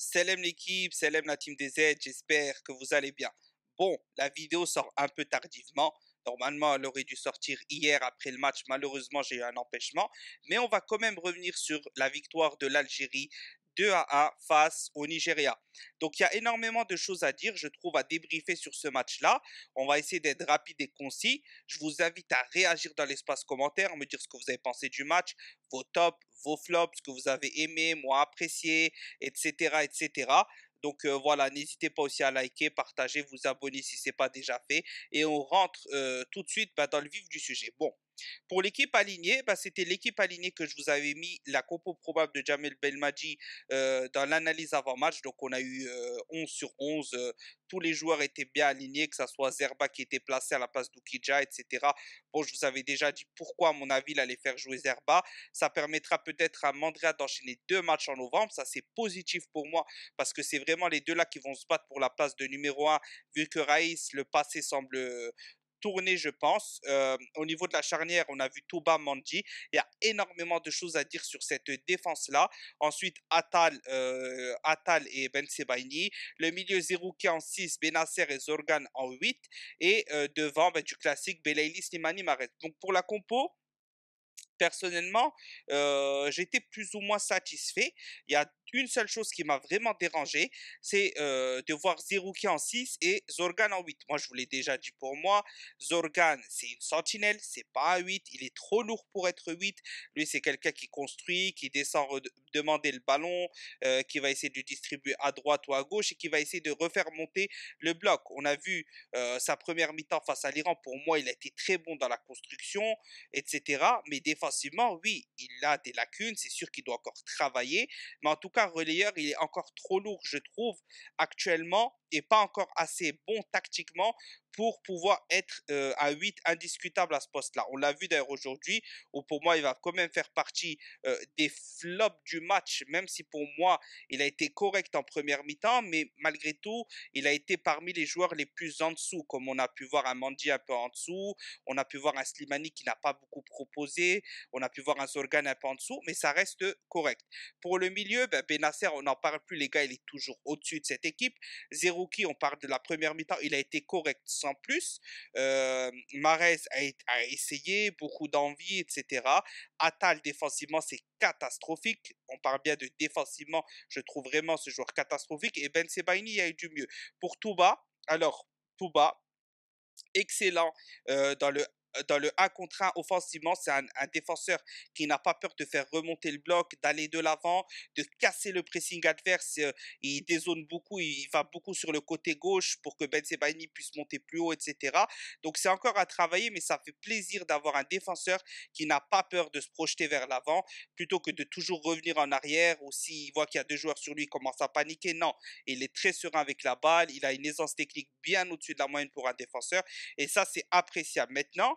Salam l'équipe, salam la team des aides, j'espère que vous allez bien. Bon, la vidéo sort un peu tardivement. Normalement, elle aurait dû sortir hier après le match. Malheureusement, j'ai eu un empêchement. Mais on va quand même revenir sur la victoire de l'Algérie 2 à 1 face au Nigeria. Donc il y a énormément de choses à dire, je trouve, à débriefer sur ce match-là. On va essayer d'être rapide et concis. Je vous invite à réagir dans l'espace commentaire, me dire ce que vous avez pensé du match, vos tops, vos flops, ce que vous avez aimé, moi apprécié, etc. etc. Donc euh, voilà, n'hésitez pas aussi à liker, partager, vous abonner si ce n'est pas déjà fait. Et on rentre euh, tout de suite bah, dans le vif du sujet. Bon, pour l'équipe alignée, bah, c'était l'équipe alignée que je vous avais mis, la compo probable de Jamel Belmadi euh, dans l'analyse avant-match. Donc on a eu 11 euh, sur 11. Euh, tous les joueurs étaient bien alignés, que ce soit Zerba qui était placé à la place d'Ukija, etc. Bon, je vous avais déjà dit pourquoi, à mon avis, il allait faire jouer Zerba. Ça permettra peut-être à Mandria d'enchaîner deux matchs en novembre. Ça, c'est positif pour moi parce que c'est vraiment les deux-là qui vont se battre pour la place de numéro 1, vu que Raïs, le passé semble tourner, je pense. Euh, au niveau de la charnière, on a vu Touba Mandji. Il y a énormément de choses à dire sur cette défense-là. Ensuite, Atal, euh, Atal et Ben Sebaini. Le milieu Zerouki en 6, Benasser et Zorgan en 8. Et euh, devant, bah, du classique, Belailis, Slimani, Maret. Donc pour la compo, personnellement, j'étais plus ou moins satisfait. Il y a une seule chose qui m'a vraiment dérangé, c'est de voir Zerouki en 6 et Zorgan en 8. Moi, je vous l'ai déjà dit pour moi, Zorgan, c'est une sentinelle, c'est pas un 8, il est trop lourd pour être 8. Lui, c'est quelqu'un qui construit, qui descend demander le ballon, qui va essayer de distribuer à droite ou à gauche et qui va essayer de refaire monter le bloc. On a vu sa première mi-temps face à l'Iran, pour moi, il a été très bon dans la construction, etc. Mais défensivement, oui, il a des lacunes, c'est sûr qu'il doit encore travailler, mais en tout cas, relayeur. Il est encore trop lourd, je trouve, actuellement, et pas encore assez bon tactiquement pour pouvoir être euh, à 8 indiscutable à ce poste-là. On l'a vu d'ailleurs aujourd'hui, où pour moi, il va quand même faire partie euh, des flops du match, même si pour moi, il a été correct en première mi-temps, mais malgré tout, il a été parmi les joueurs les plus en dessous, comme on a pu voir un Mandi un peu en dessous, on a pu voir un Slimani qui n'a pas beaucoup proposé, on a pu voir un Zorgan un peu en dessous, mais ça reste correct. Pour le milieu, ben Benasser, on n'en parle plus, les gars, il est toujours au-dessus de cette équipe. Zerouki, on parle de la première mi-temps, il a été correct en plus. Euh, a, essayé, beaucoup d'envie, etc. Atal, défensivement, c'est catastrophique. On parle bien de défensivement. Je trouve vraiment ce joueur catastrophique. Et Ben Sebaini a eu du mieux. Pour Touba, alors, Touba, excellent euh, dans le euh, dans le 1 contre 1 offensivement, c'est un, défenseur qui n'a pas peur de faire remonter le bloc, d'aller de l'avant, de casser le pressing adverse. Euh, il dézone beaucoup, il va beaucoup sur le côté gauche pour que Ben Sebaini puisse monter plus haut, etc. Donc c'est encore à travailler, mais ça fait plaisir d'avoir un défenseur qui n'a pas peur de se projeter vers l'avant plutôt que de toujours revenir en arrière ou s'il voit qu'il y a deux joueurs sur lui, il commence à paniquer. Non, il est très serein avec la balle, il a une aisance technique bien au-dessus de la moyenne pour un défenseur et ça c'est appréciable. Maintenant,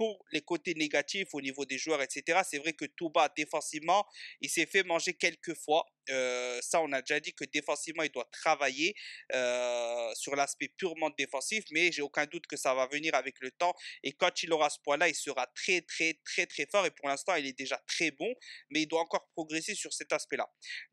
pour les côtés négatifs au niveau des joueurs, etc., c'est vrai que Touba, défensivement, il s'est fait manger quelques fois. Euh, ça, on a déjà dit que défensivement, il doit travailler euh, sur l'aspect purement défensif, mais j'ai aucun doute que ça va venir avec le temps. Et quand il aura ce point-là, il sera très, très, très, très fort. Et pour l'instant, il est déjà très bon, mais il doit encore progresser sur cet aspect-là.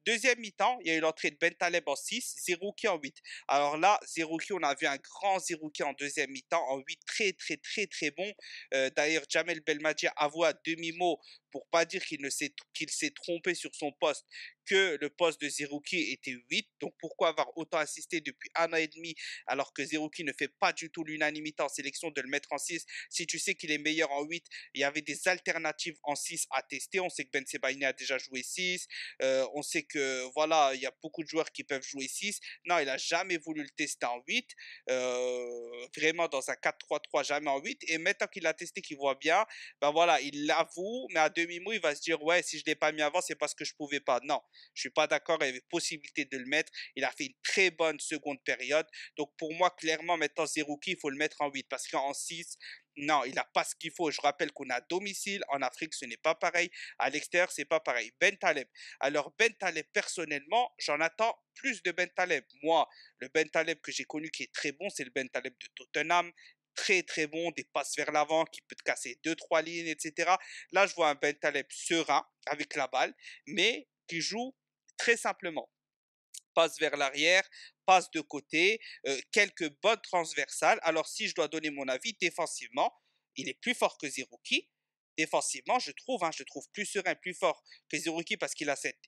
Deuxième mi-temps, il y a eu l'entrée de Bentaleb en 6, Zerouki en 8. Alors là, Zerouki, on a vu un grand Zerouki en deuxième mi-temps, en 8, très, très, très, très bon. Euh, D'ailleurs, Jamel Belmadi a à demi-mot pour pas dire qu'il ne s'est qu'il s'est trompé sur son poste, que le poste de Zerouki était 8. Donc pourquoi avoir autant assisté depuis un an et demi alors que Zerouki ne fait pas du tout l'unanimité en sélection de le mettre en 6 Si tu sais qu'il est meilleur en 8, il y avait des alternatives en 6 à tester. On sait que Ben Sebaini a déjà joué 6. Euh, on sait que voilà, il y a beaucoup de joueurs qui peuvent jouer 6. Non, il a jamais voulu le tester en 8. Euh, vraiment dans un 4-3-3, jamais en 8. Et maintenant qu'il l'a testé, qu'il voit bien, ben voilà, il l'avoue, mais à demi il va se dire ouais, si je l'ai pas mis avant, c'est parce que je pouvais pas. Non, je suis pas d'accord. Il y avait possibilité de le mettre. Il a fait une très bonne seconde période. Donc pour moi, clairement, maintenant Zerouki, il faut le mettre en 8 parce qu'en 6, non, il n'a pas ce qu'il faut. Je rappelle qu'on a domicile. En Afrique, ce n'est pas pareil. À l'extérieur, c'est pas pareil. Ben Taleb. Alors, Ben Taleb, personnellement, j'en attends plus de Ben Taleb. Moi, le Ben Taleb que j'ai connu qui est très bon, c'est le Ben Taleb de Tottenham, très très bon, des passes vers l'avant qui peut te casser deux trois lignes, etc. Là, je vois un Bentaleb serein avec la balle, mais qui joue très simplement. Passe vers l'arrière, passe de côté, euh, quelques bonnes transversales. Alors, si je dois donner mon avis défensivement, il est plus fort que Zirouki, défensivement, je trouve, hein, je trouve plus serein, plus fort que Zerouki parce qu'il a cette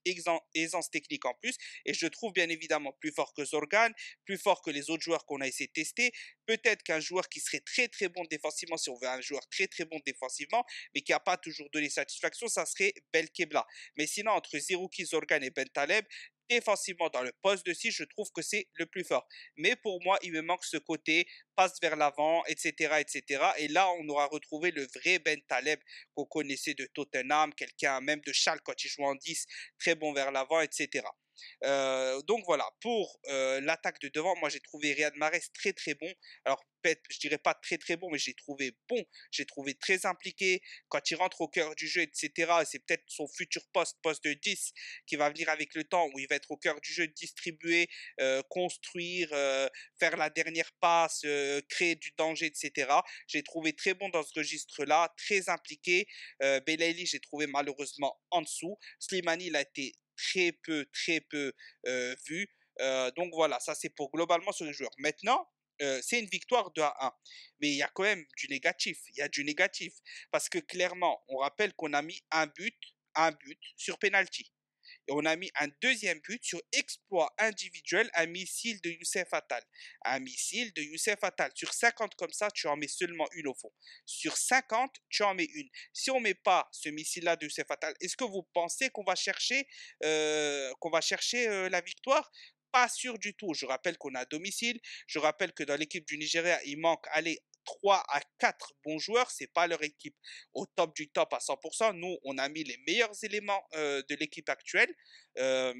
aisance technique en plus. Et je trouve bien évidemment plus fort que Zorgan, plus fort que les autres joueurs qu'on a essayé de tester. Peut-être qu'un joueur qui serait très très bon défensivement, si on veut un joueur très très bon défensivement, mais qui n'a pas toujours donné satisfaction, ça serait Belkebla. Mais sinon, entre Zerouki, Zorgan et Bentaleb, défensivement dans le poste de 6, je trouve que c'est le plus fort. Mais pour moi, il me manque ce côté passe vers l'avant, etc., etc. Et là, on aura retrouvé le vrai Ben Taleb qu'on connaissait de Tottenham, quelqu'un même de Charles quand il joue en 10, très bon vers l'avant, etc. Euh, donc voilà, pour euh, l'attaque de devant, moi j'ai trouvé Riyad Mahrez très très bon. Alors peut je dirais pas très très bon, mais j'ai trouvé bon. J'ai trouvé très impliqué quand il rentre au cœur du jeu, etc. C'est peut-être son futur poste, poste de 10, qui va venir avec le temps, où il va être au cœur du jeu, distribuer, euh, construire, faire la dernière passe, créer du danger, etc. J'ai trouvé très bon dans ce registre-là, très impliqué. Euh, j'ai trouvé malheureusement en dessous. Slimani, il a été très peu, très peu vu. donc voilà, ça c'est pour globalement ce joueur. Maintenant, c'est une victoire de 1 Mais il y a quand même du négatif. Il y a du négatif. Parce que clairement, on rappelle qu'on a mis un but, un but sur penalty on a mis un deuxième but sur exploit individuel, un missile de Youssef Fatal. Un missile de Youssef Fatal Sur 50 comme ça, tu en mets seulement une au fond. Sur 50, tu en mets une. Si on met pas ce missile-là de Youssef Fatal, est-ce que vous pensez qu'on va chercher, euh, euh, la victoire pas sûr du tout. Je rappelle qu'on a domicile. Je rappelle que dans l'équipe du Nigeria, il manque aller 3 à 4 bons joueurs, c'est pas leur équipe au top du top à 100%. Nous, on a mis les meilleurs éléments euh, de l'équipe actuelle. Euh,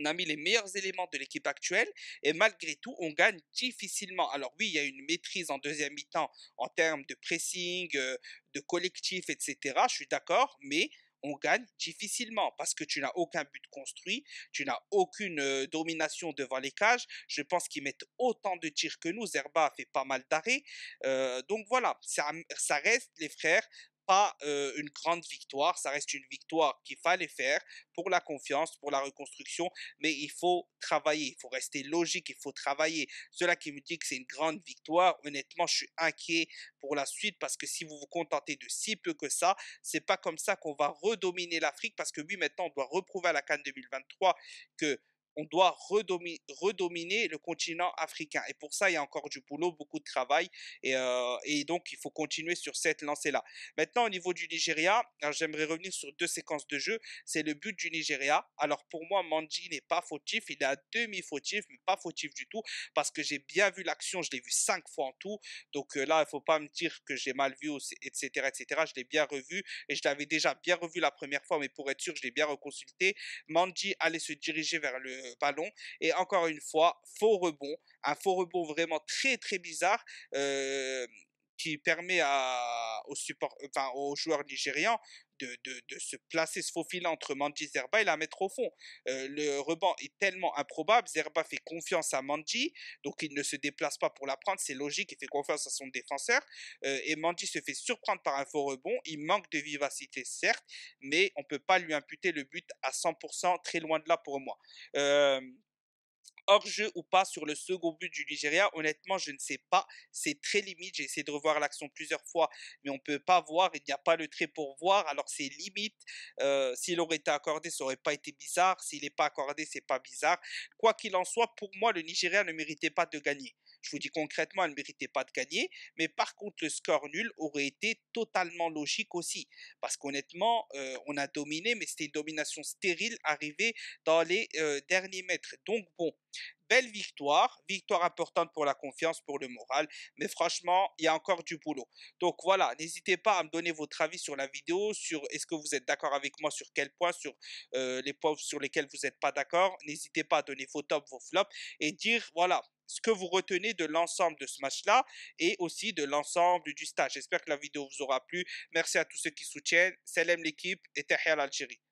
on a mis les meilleurs éléments de l'équipe actuelle et malgré tout, on gagne difficilement. Alors oui, il y a une maîtrise en deuxième mi-temps en termes de pressing, euh, de collectif, etc. Je suis d'accord, mais on gagne difficilement parce que tu n'as aucun but construit, tu n'as aucune domination devant les cages. Je pense qu'ils mettent autant de tirs que nous. Zerba a fait pas mal d'arrêts. donc voilà, ça, ça, reste les frères pas une grande victoire, ça reste une victoire qu'il fallait faire pour la confiance, pour la reconstruction, mais il faut travailler, il faut rester logique, il faut travailler. Cela qui me dit que c'est une grande victoire, honnêtement, je suis inquiet pour la suite parce que si vous vous contentez de si peu que ça, c'est pas comme ça qu'on va redominer l'Afrique parce que oui, maintenant, on doit reprouver à la Cannes 2023 que on doit redominer, le continent africain. Et pour ça, il y a encore du boulot, beaucoup de travail. Et, euh, donc, il faut continuer sur cette lancée-là. Maintenant, au niveau du Nigeria, j'aimerais revenir sur deux séquences de jeu. C'est le but du Nigeria. Alors, pour moi, Mandi n'est pas fautif. Il est à demi-fautif, mais pas fautif du tout. Parce que j'ai bien vu l'action. Je l'ai vu cinq fois en tout. Donc euh, là, il ne faut pas me dire que j'ai mal vu, etc. etc. Je l'ai bien revu. Et je l'avais déjà bien revu la première fois. Mais pour être sûr, je l'ai bien reconsulté. Mandi allait se diriger vers le euh, Et encore une fois, faux rebond. Un faux rebond vraiment très très bizarre. Euh, qui permet à, aux, support, aux joueurs nigérians de, se placer, se faufiler entre Manji Zerba et la mettre au fond. Euh, le rebond est tellement improbable, Zerba fait confiance à Manji, donc il ne se déplace pas pour la prendre, c'est logique, il fait confiance à son défenseur, euh, et Manji se fait surprendre par un faux rebond, il manque de vivacité certes, mais on ne peut pas lui imputer le but à 100%, très loin de là pour moi. Euh, hors-jeu ou pas sur le second but du Nigeria, honnêtement, je ne sais pas. C'est très limite. J'ai essayé de revoir l'action plusieurs fois, mais on ne peut pas voir. Il n'y a pas le trait pour voir. Alors, c'est limite. Euh, s'il aurait été accordé, ça n'aurait pas été bizarre. S'il n'est pas accordé, n'est pas bizarre. Quoi qu'il en soit, pour moi, le Nigeria ne méritait pas de gagner. Je vous dis concrètement, elle ne méritait pas de gagner. Mais par contre, le score nul aurait été totalement logique aussi. Parce qu'honnêtement, euh, on a dominé, mais c'était une domination stérile arrivée dans les euh, derniers mètres. Donc bon, belle victoire, victoire importante pour la confiance, pour le moral, mais franchement, il y a encore du boulot. Donc voilà, n'hésitez pas à me donner votre avis sur la vidéo, sur est-ce que vous êtes d'accord avec moi sur quel point, sur euh, les points sur lesquels vous n'êtes pas d'accord. N'hésitez pas à donner vos tops, vos flops et dire voilà, ce que vous retenez de l'ensemble de ce match-là et aussi de l'ensemble du stage. J'espère que la vidéo vous aura plu. Merci à tous ceux qui soutiennent. Salam l'équipe et Tahir l'Algérie.